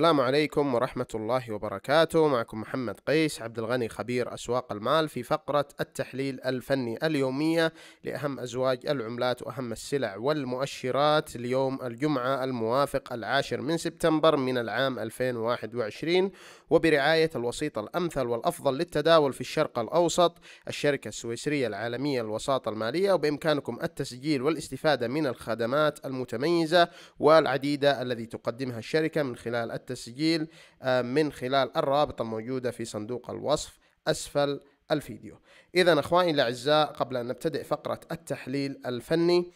السلام عليكم ورحمة الله وبركاته معكم محمد قيس عبد الغني خبير أسواق المال في فقرة التحليل الفني اليومية لأهم أزواج العملات وأهم السلع والمؤشرات ليوم الجمعة الموافق العاشر من سبتمبر من العام 2021 وبرعاية الوسيط الأمثل والأفضل للتداول في الشرق الأوسط الشركة السويسرية العالمية للوساطة المالية وبإمكانكم التسجيل والاستفادة من الخدمات المتميزة والعديدة التي تقدمها الشركة من خلال التسجيل آه، من خلال الروابط الموجودة في صندوق الوصف أسفل الفيديو إذا أخواني الأعزاء قبل أن نبتدئ فقرة التحليل الفني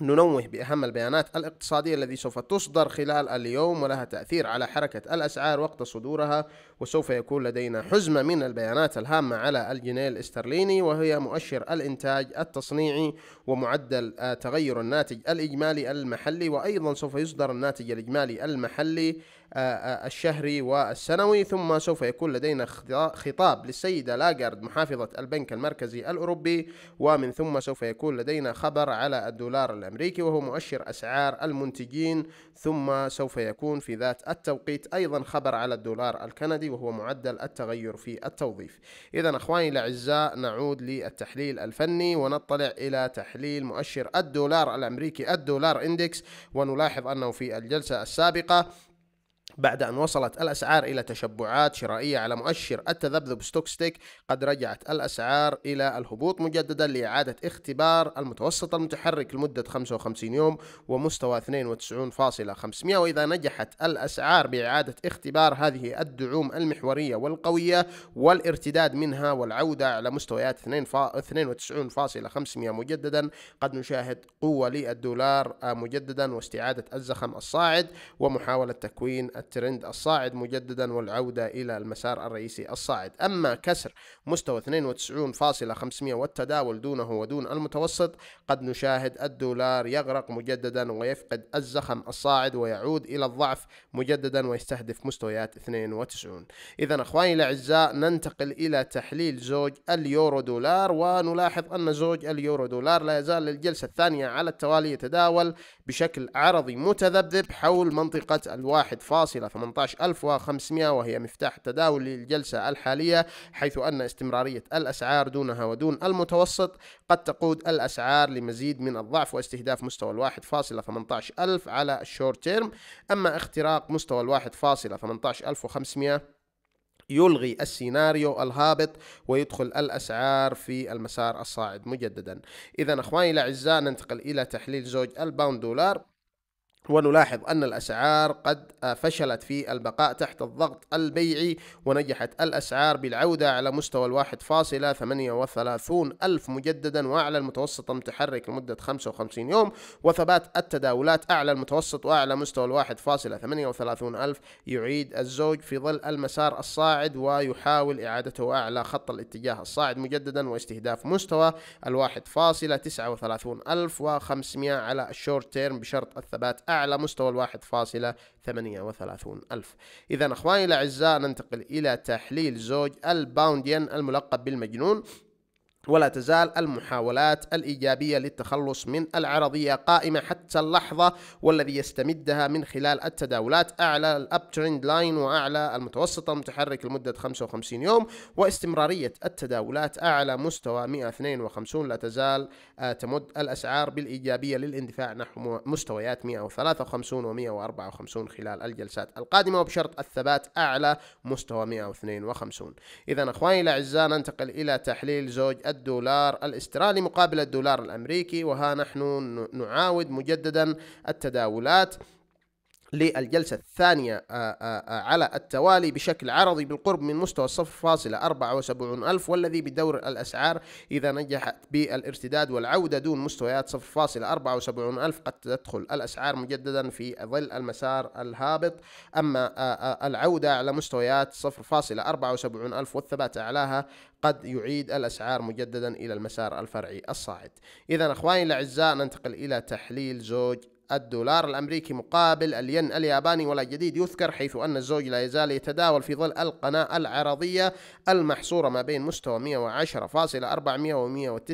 ننوه بأهم البيانات الاقتصادية التي سوف تصدر خلال اليوم ولها تأثير على حركة الأسعار وقت صدورها وسوف يكون لدينا حزمة من البيانات الهامة على الجنيه الاسترليني وهي مؤشر الإنتاج التصنيعي ومعدل آه، تغير الناتج الإجمالي المحلي وأيضا سوف يصدر الناتج الإجمالي المحلي آه، آه، الشهري والسنوي ثم سوف يكون لدينا خطاب للسيدة لاغارد محافظة البنك المركزي الأوروبي ومن ثم سوف يكون لدينا خبر على الدولار الأمريكي وهو مؤشر أسعار المنتجين ثم سوف يكون في ذات التوقيت أيضا خبر على الدولار الكندي وهو معدل التغير في التوظيف إذا أخواني الأعزاء نعود للتحليل الفني ونطلع إلى تحليل مؤشر الدولار الأمريكي الدولار إندكس ونلاحظ أنه في الجلسة السابقة بعد أن وصلت الأسعار إلى تشبعات شرائية على مؤشر التذبذب ستوكستيك قد رجعت الأسعار إلى الهبوط مجددا لإعادة اختبار المتوسط المتحرك لمدة 55 يوم ومستوى 92.500 وإذا نجحت الأسعار بإعادة اختبار هذه الدعوم المحورية والقوية والارتداد منها والعودة على مستويات 92.500 مجددا قد نشاهد قوة للدولار مجددا واستعادة الزخم الصاعد ومحاولة تكوين الترند الصاعد مجددا والعودة إلى المسار الرئيسي الصاعد أما كسر مستوى 92.500 والتداول دونه ودون المتوسط قد نشاهد الدولار يغرق مجددا ويفقد الزخم الصاعد ويعود إلى الضعف مجددا ويستهدف مستويات 92 إذا أخواني الأعزاء ننتقل إلى تحليل زوج اليورو دولار ونلاحظ أن زوج اليورو دولار لا يزال للجلسة الثانية على التوالي يتداول بشكل عرضي متذبذب حول منطقة الواحد فاصل الى 18500 وهي مفتاح التداول للجلسة الحالية حيث أن استمرارية الأسعار دونها ودون المتوسط قد تقود الأسعار لمزيد من الضعف واستهداف مستوى الواحد فاصلة على الشورت تيرم أما اختراق مستوى الواحد فاصلة يلغي السيناريو الهابط ويدخل الأسعار في المسار الصاعد مجددا إذا أخواني الأعزاء ننتقل إلى تحليل زوج الباوند دولار ونلاحظ أن الأسعار قد فشلت في البقاء تحت الضغط البيعي ونجحت الأسعار بالعودة على مستوى الواحد فاصلة ثمانية وثلاثون ألف مجددا وأعلى المتوسط المتحرك لمدة 55 يوم وثبات التداولات أعلى المتوسط وأعلى مستوى الواحد فاصلة ثمانية وثلاثون ألف يعيد الزوج في ظل المسار الصاعد ويحاول إعادته أعلى خط الاتجاه الصاعد مجددا واستهداف مستوى الواحد فاصلة تسعة وثلاثون ألف وخمسمائة على الشورت تيرم بشرط الثبات أعلى أعلى مستوى الواحد فاصلة ثمانية وثلاثون ألف إذا أخواني الأعزاء ننتقل إلى تحليل زوج الباونديان الملقب بالمجنون ولا تزال المحاولات الإيجابية للتخلص من العرضية قائمة حتى اللحظة والذي يستمدها من خلال التداولات أعلى الأب ترند لاين وأعلى المتوسط المتحرك لمدة 55 يوم واستمرارية التداولات أعلى مستوى 152 لا تزال آه، تمد الأسعار بالإيجابية للاندفاع نحو مستويات 153 و 154 خلال الجلسات القادمة وبشرط الثبات أعلى مستوى 152 إذا أخواني الأعزاء ننتقل إلى تحليل زوج الدولار الاسترالي مقابل الدولار الامريكي وها نحن نعاود مجددا التداولات للجلسة الثانية آه، آه، آه، على التوالي بشكل عرضي بالقرب من مستوى الصف فاصلة 74 ألف والذي بدور الأسعار إذا نجحت بالارتداد والعودة دون مستويات صف فاصلة 74 ألف قد تدخل الأسعار مجددا في ظل المسار الهابط أما العودة على مستويات صفر فاصلة 74 ألف والثبات أعلاها قد يعيد الأسعار مجددا إلى المسار الفرعي الصاعد إذا أخواني الأعزاء ننتقل إلى تحليل زوج الدولار الأمريكي مقابل الين الياباني ولا جديد يذكر حيث أن الزوج لا يزال يتداول في ظل القناة العرضية المحصورة ما بين مستوى 110.400 و 109.350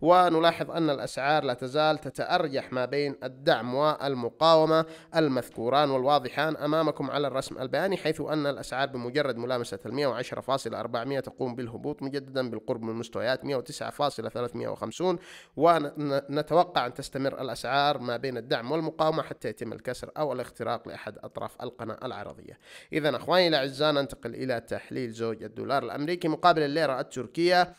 ونلاحظ أن الأسعار لا تزال تتأرجح ما بين الدعم والمقاومة المذكوران والواضحان أمامكم على الرسم البياني حيث أن الأسعار بمجرد ملامسة ال 110.400 تقوم بالهبوط مجددا بالقرب من مستويات 109.350 ونتوقع يتوقع أن تستمر الأسعار ما بين الدعم والمقاومة حتى يتم الكسر أو الاختراق لأحد أطراف القناة العرضية إذا أخواني الأعزاء ننتقل إلى تحليل زوج الدولار الأمريكي مقابل الليرة التركية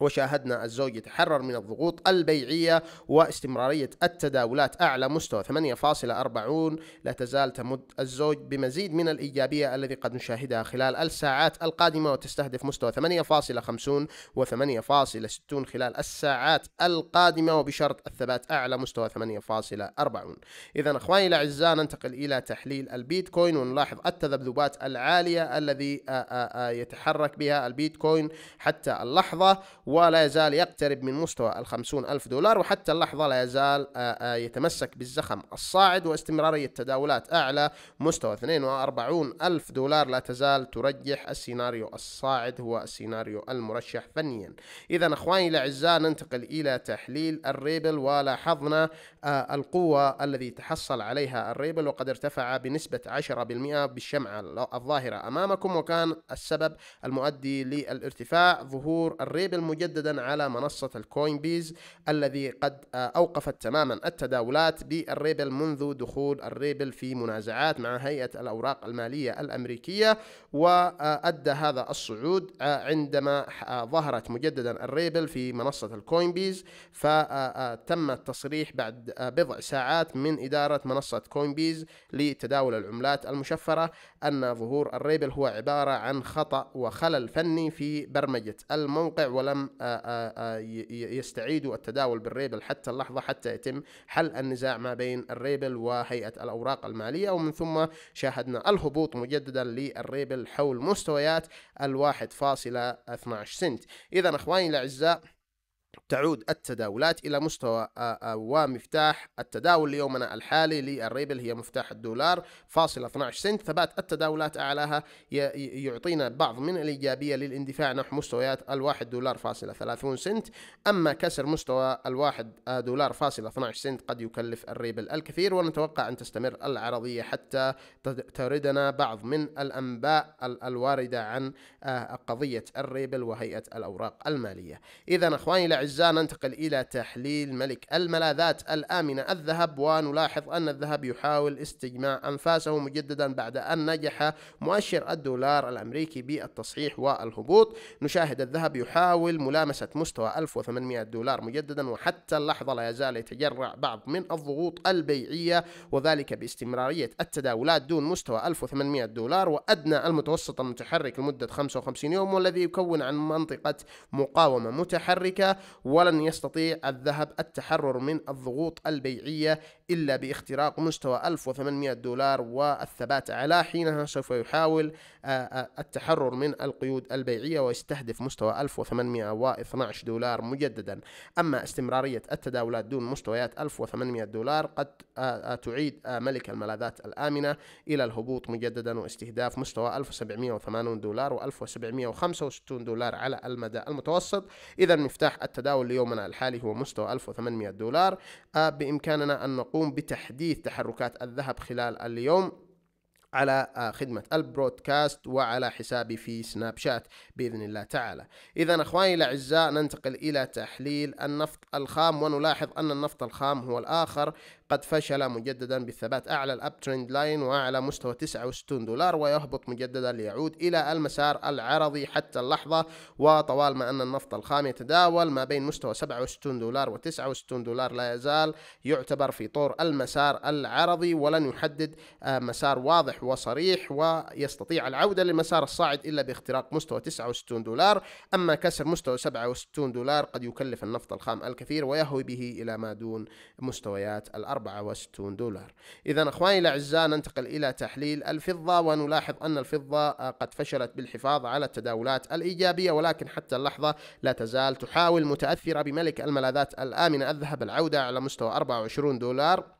وشاهدنا الزوج يتحرر من الضغوط البيعية واستمرارية التداولات أعلى مستوى 8.40 لا تزال تمد الزوج بمزيد من الإيجابية الذي قد نشاهدها خلال الساعات القادمة وتستهدف مستوى 8.50 و 8.60 خلال الساعات القادمة وبشرط الثبات أعلى مستوى 8.40 إذا أخواني الأعزاء ننتقل إلى تحليل البيتكوين ونلاحظ التذبذبات العالية الذي يتحرك بها البيتكوين حتى اللحظة ولا يزال يقترب من مستوى الخمسون ألف دولار وحتى اللحظة لا يزال آه، آه، يتمسك بالزخم الصاعد واستمرارية تداولات أعلى مستوى 42 ألف دولار لا تزال ترجح السيناريو الصاعد هو السيناريو المرشح فنيا إذا أخواني الأعزاء ننتقل إلى تحليل الريبل ولاحظنا آه، القوة الذي تحصل عليها الريبل وقد ارتفع بنسبة 10% بالشمعة الظاهرة أمامكم وكان السبب المؤدي للارتفاع ظهور الريبل مجددا على منصة الكوين بيز الذي قد آه، أوقفت تماما التداولات بالريبل منذ دخول الريبل في منازعات مع هيئة الأوراق المالية الأمريكية وأدى هذا الصعود آه، عندما آه، ظهرت مجددا الريبل في منصة الكوين بيز فتم التصريح بعد بضع ساعات من إدارة منصة كوين بيز لتداول العملات المشفرة أن ظهور الريبل هو عبارة عن خطأ وخلل فني في برمجة الموقع ولم يستعيدوا التداول بالريبل حتى اللحظة حتى يتم حل النزاع ما بين الريبل وهيئة الأوراق المالية ومن ثم شاهدنا الهبوط مجددا للريبل حول مستويات الواحد فاصلة 12 سنت إذا أخواني الأعزاء تعود التداولات إلى مستوى آه، آه، ومفتاح التداول ليومنا الحالي للريبل هي مفتاح الدولار فاصل 12 سنت ثبات التداولات أعلاها يعطينا بعض من الإيجابية للاندفاع نحو مستويات الواحد دولار فاصل 30 سنت أما كسر مستوى الواحد آه، دولار فاصلة 12 سنت قد يكلف الريبل الكثير ونتوقع أن تستمر العرضية حتى تردنا بعض من الأنباء الواردة عن قضية الريبل وهيئة الأوراق المالية إذا أخواني الأعزاء الأجزاء ننتقل إلى تحليل ملك الملاذات الآمنة الذهب ونلاحظ أن الذهب يحاول استجماع أنفاسه مجددا بعد أن نجح مؤشر الدولار الأمريكي بالتصحيح والهبوط نشاهد الذهب يحاول ملامسة مستوى 1800 دولار مجددا وحتى اللحظة لا يزال يتجرع بعض من الضغوط البيعية وذلك باستمرارية التداولات دون مستوى 1800 دولار وأدنى المتوسط المتحرك لمدة 55 يوم والذي يكون عن منطقة مقاومة متحركة ولن يستطيع الذهب التحرر من الضغوط البيعية إلا باختراق مستوى 1800 دولار والثبات على حينها سوف يحاول آه، آه، التحرر من القيود البيعية ويستهدف مستوى 1812 دولار مجددا أما استمرارية التداولات دون مستويات 1800 دولار قد آه، تعيد ملك الملاذات الآمنة إلى الهبوط مجددا واستهداف مستوى 1780 دولار و 1765 دولار على المدى المتوسط إذا مفتاح التداولات التداول ليومنا الحالي هو مستوى 1800 دولار آه، بإمكاننا أن نقوم بتحديث تحركات الذهب خلال اليوم على آه، خدمة البرودكاست وعلى حسابي في سناب شات بإذن الله تعالى إذا أخواني الأعزاء ننتقل إلى تحليل النفط الخام ونلاحظ أن النفط الخام هو الآخر قد فشل مجددا بالثبات أعلى الأب ترند لاين وأعلى مستوى 69 دولار ويهبط مجددا ليعود إلى المسار العرضي حتى اللحظة وطوال ما أن النفط الخام يتداول ما بين مستوى 67 دولار و69 دولار لا يزال يعتبر في طور المسار العرضي ولن يحدد آه، مسار واضح وصريح ويستطيع العودة للمسار الصاعد إلا باختراق مستوى 69 دولار أما كسر مستوى 67 دولار قد يكلف النفط الخام الكثير ويهوي به إلى ما دون مستويات الأرض 64 دولار إذا أخواني الأعزاء ننتقل إلى تحليل الفضة ونلاحظ أن الفضة آه، قد فشلت بالحفاظ على التداولات الإيجابية ولكن حتى اللحظة لا تزال تحاول متأثرة بملك الملاذات الآمنة الذهب العودة على مستوى 24 دولار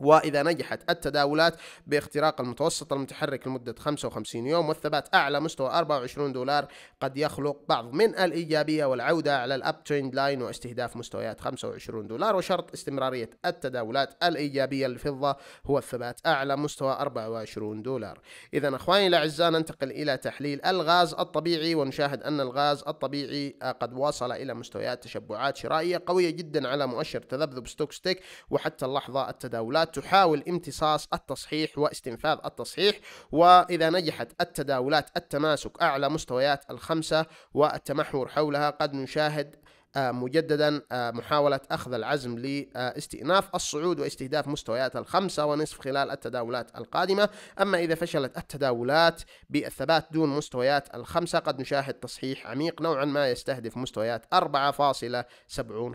وإذا نجحت التداولات باختراق المتوسط المتحرك لمدة 55 يوم والثبات أعلى مستوى 24 دولار قد يخلق بعض من الإيجابية والعودة على الأب تريند لاين واستهداف مستويات 25 دولار وشرط استمرارية التداولات الإيجابية للفضة هو الثبات أعلى مستوى 24 دولار إذا أخواني الأعزاء ننتقل إلى تحليل الغاز الطبيعي ونشاهد أن الغاز الطبيعي قد وصل إلى مستويات تشبعات شرائية قوية جدا على مؤشر تذبذب ستوك ستيك وحتى اللحظة التداولات تحاول امتصاص التصحيح واستنفاذ التصحيح وإذا نجحت التداولات التماسك أعلى مستويات الخمسة والتمحور حولها قد نشاهد آه، مجددا آه، محاولة أخذ العزم لاستئناف الصعود واستهداف مستويات الخمسة ونصف خلال التداولات القادمة أما إذا فشلت التداولات بالثبات دون مستويات الخمسة قد نشاهد تصحيح عميق نوعا ما يستهدف مستويات 4.70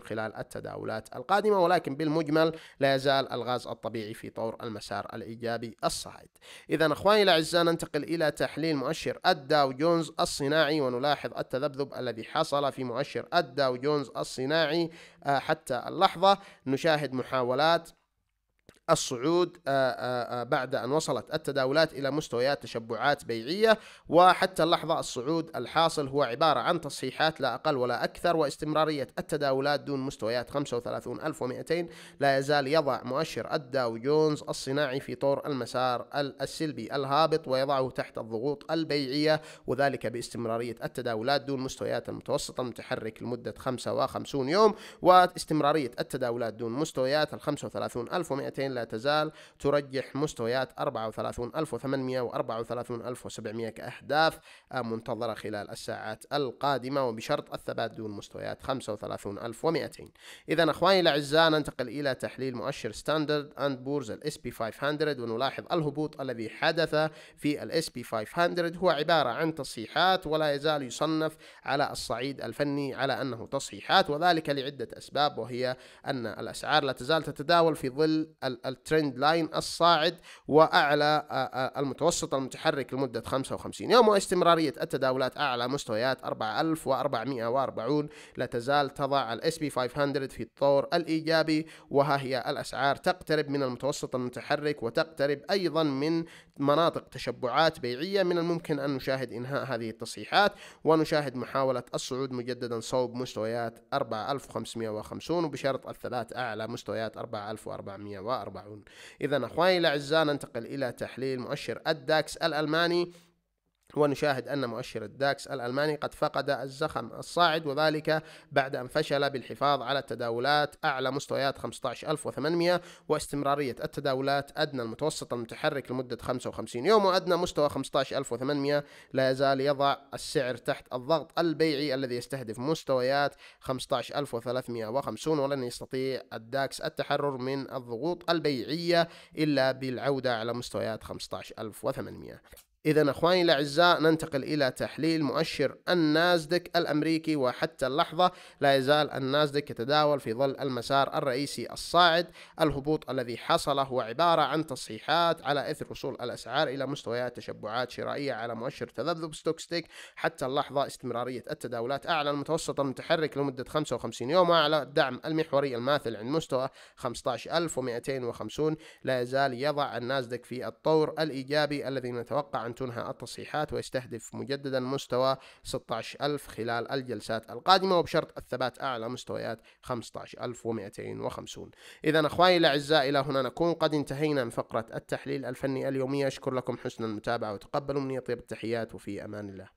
خلال التداولات القادمة ولكن بالمجمل لا يزال الغاز الطبيعي في طور المسار الإيجابي الصاعد إذا أخواني الأعزاء ننتقل إلى تحليل مؤشر الداو جونز الصناعي ونلاحظ التذبذب الذي حصل في مؤشر الداو جونز جونز الصناعي آه، حتى اللحظة نشاهد محاولات الصعود آه، آه، آه، بعد أن وصلت التداولات إلى مستويات تشبعات بيعية وحتى اللحظة الصعود الحاصل هو عبارة عن تصحيحات لا أقل ولا أكثر واستمرارية التداولات دون مستويات 35200 لا يزال يضع مؤشر الداو جونز الصناعي في طور المسار السلبي الهابط ويضعه تحت الضغوط البيعية وذلك باستمرارية التداولات دون مستويات المتوسط المتحرك لمدة 55 يوم واستمرارية التداولات دون مستويات ال 35200 لا تزال ترجح مستويات 34800 و 34700 كأهداف منتظرة خلال الساعات القادمة وبشرط الثبات دون مستويات 35200 إذا أخواني الأعزاء ننتقل إلى تحليل مؤشر ستاندرد أند بورز الاس بي 500 ونلاحظ الهبوط الذي حدث في الاس بي 500 هو عبارة عن تصحيحات ولا يزال يصنف على الصعيد الفني على أنه تصحيحات وذلك لعدة أسباب وهي أن الأسعار لا تزال تتداول في ظل الترند لاين الصاعد وأعلى آه، آه، المتوسط المتحرك لمدة 55 يوم واستمرارية التداولات أعلى مستويات 4440 لا تزال تضع الاس بي 500 في الطور الإيجابي وها هي الأسعار تقترب من المتوسط المتحرك وتقترب أيضا من مناطق تشبعات بيعية من الممكن أن نشاهد إنهاء هذه التصحيحات ونشاهد محاولة الصعود مجددا صوب مستويات 4550 وبشرط الثلاث أعلى مستويات 4440 40 إذا أخواني الأعزاء ننتقل إلى تحليل مؤشر الداكس الألماني ونشاهد أن مؤشر الداكس الألماني قد فقد الزخم الصاعد وذلك بعد أن فشل بالحفاظ على التداولات أعلى مستويات 15800 واستمرارية التداولات أدنى المتوسط المتحرك لمدة 55 يوم وأدنى مستوى 15800 لا يزال يضع السعر تحت الضغط البيعي الذي يستهدف مستويات 15350 ولن يستطيع الداكس التحرر من الضغوط البيعية إلا بالعودة على مستويات 15800 إذا أخواني الأعزاء ننتقل إلى تحليل مؤشر النازدك الأمريكي وحتى اللحظة لا يزال النازدك يتداول في ظل المسار الرئيسي الصاعد الهبوط الذي حصل هو عبارة عن تصحيحات على إثر وصول الأسعار إلى مستويات تشبعات شرائية على مؤشر تذبذب ستوكستيك حتى اللحظة استمرارية التداولات أعلى المتوسط المتحرك لمدة 55 يوم وأعلى الدعم المحوري الماثل عند مستوى 15250 لا يزال يضع النازدك في الطور الإيجابي الذي نتوقع أن تنهى التصحيحات ويستهدف مجددا مستوى 16000 خلال الجلسات القادمة وبشرط الثبات أعلى مستويات 15250 إذا أخواني الأعزاء إلى هنا نكون قد انتهينا من فقرة التحليل الفني اليومية أشكر لكم حسن المتابعة وتقبلوا مني طيب التحيات وفي أمان الله